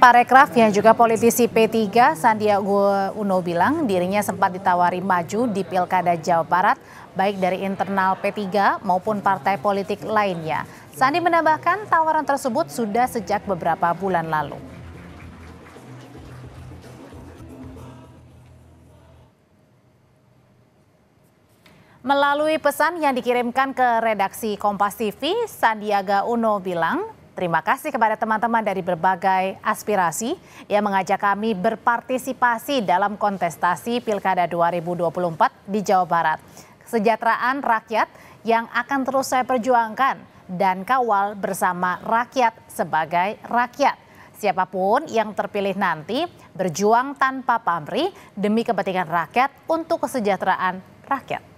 Parekraf yang juga politisi P3 Sandiaga Uno bilang dirinya sempat ditawari maju di Pilkada Jawa Barat baik dari internal P3 maupun partai politik lainnya. Sandi menambahkan tawaran tersebut sudah sejak beberapa bulan lalu. Melalui pesan yang dikirimkan ke redaksi Kompas TV, Sandiaga Uno bilang Terima kasih kepada teman-teman dari berbagai aspirasi yang mengajak kami berpartisipasi dalam kontestasi Pilkada 2024 di Jawa Barat. Kesejahteraan rakyat yang akan terus saya perjuangkan dan kawal bersama rakyat sebagai rakyat. Siapapun yang terpilih nanti berjuang tanpa pamrih demi kepentingan rakyat untuk kesejahteraan rakyat.